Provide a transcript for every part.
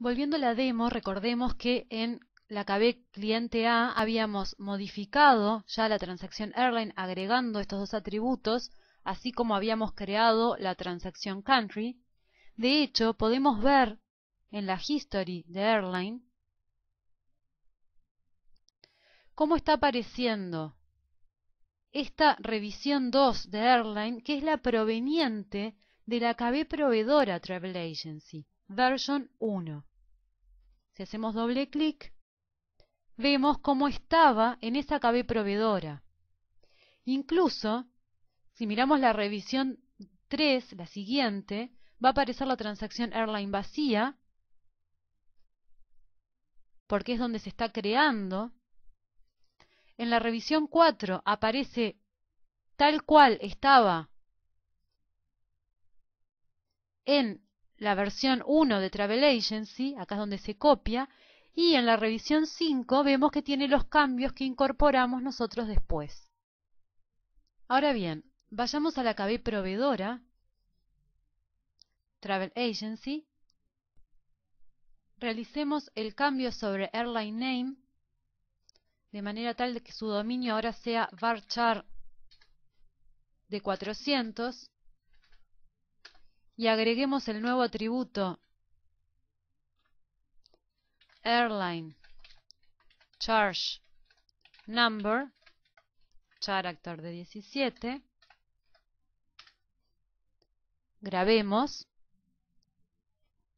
Volviendo a la demo, recordemos que en la KB cliente A habíamos modificado ya la transacción airline agregando estos dos atributos, así como habíamos creado la transacción country. De hecho, podemos ver en la history de airline cómo está apareciendo esta revisión 2 de airline, que es la proveniente de la KB proveedora Travel Agency version 1. Si hacemos doble clic, vemos cómo estaba en esa KB proveedora. Incluso, si miramos la revisión 3, la siguiente, va a aparecer la transacción airline vacía, porque es donde se está creando. En la revisión 4 aparece tal cual estaba en la versión 1 de Travel Agency, acá es donde se copia, y en la revisión 5 vemos que tiene los cambios que incorporamos nosotros después. Ahora bien, vayamos a la KB proveedora, Travel Agency, realicemos el cambio sobre Airline Name, de manera tal de que su dominio ahora sea varchar de 400, y agreguemos el nuevo atributo airline charge number character de 17 grabemos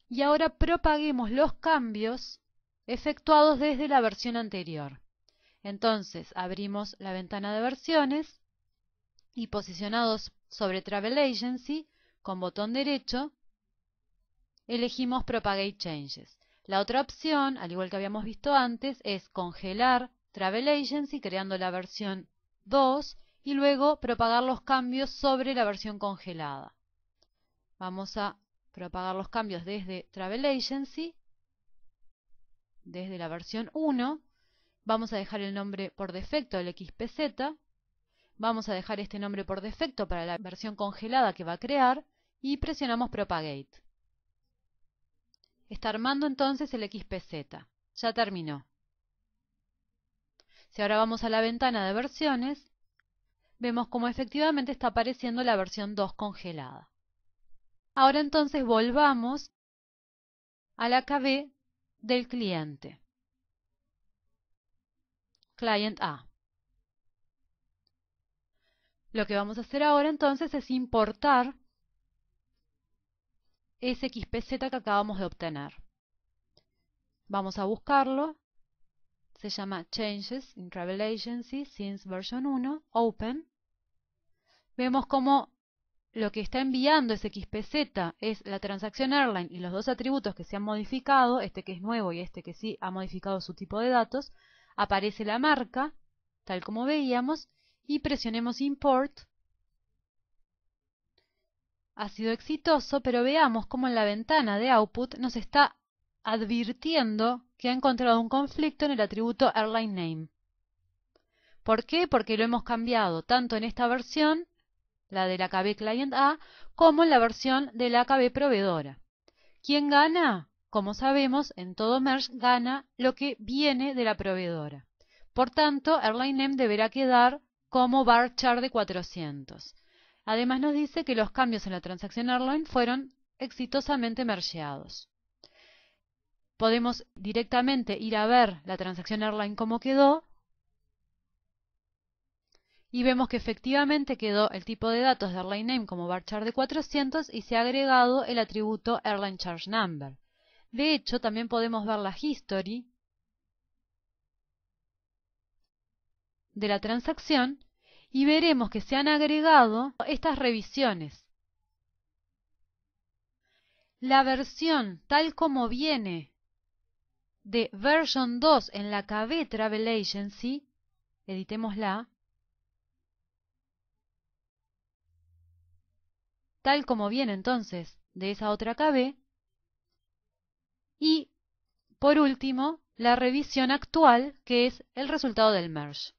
y ahora propaguemos los cambios efectuados desde la versión anterior entonces abrimos la ventana de versiones y posicionados sobre Travel Agency con botón derecho elegimos Propagate Changes. La otra opción, al igual que habíamos visto antes, es congelar Travel Agency creando la versión 2 y luego propagar los cambios sobre la versión congelada. Vamos a propagar los cambios desde Travel Agency, desde la versión 1. Vamos a dejar el nombre por defecto del XPZ. Vamos a dejar este nombre por defecto para la versión congelada que va a crear y presionamos Propagate. Está armando entonces el XPZ. Ya terminó. Si ahora vamos a la ventana de versiones, vemos cómo efectivamente está apareciendo la versión 2 congelada. Ahora entonces volvamos a la KB del cliente. Client A. Lo que vamos a hacer ahora entonces es importar xpz que acabamos de obtener. Vamos a buscarlo. Se llama Changes in Travel Agency since version 1, Open. Vemos cómo lo que está enviando xpz es la transacción airline y los dos atributos que se han modificado, este que es nuevo y este que sí ha modificado su tipo de datos, aparece la marca, tal como veíamos, y presionemos Import ha sido exitoso, pero veamos cómo en la ventana de output nos está advirtiendo que ha encontrado un conflicto en el atributo airline name. ¿Por qué? Porque lo hemos cambiado tanto en esta versión, la de la KB client A, como en la versión de la KB proveedora. ¿Quién gana? Como sabemos, en todo merge gana lo que viene de la proveedora. Por tanto, airline name deberá quedar como bar chart de 400. Además nos dice que los cambios en la transacción Airline fueron exitosamente mergeados. Podemos directamente ir a ver la transacción Airline como quedó y vemos que efectivamente quedó el tipo de datos de Airline Name como Barchar de 400 y se ha agregado el atributo Airline Charge Number. De hecho, también podemos ver la history de la transacción y veremos que se han agregado estas revisiones. La versión tal como viene de version 2 en la KB Travel Agency, editémosla, tal como viene entonces de esa otra KB, y por último, la revisión actual, que es el resultado del merge.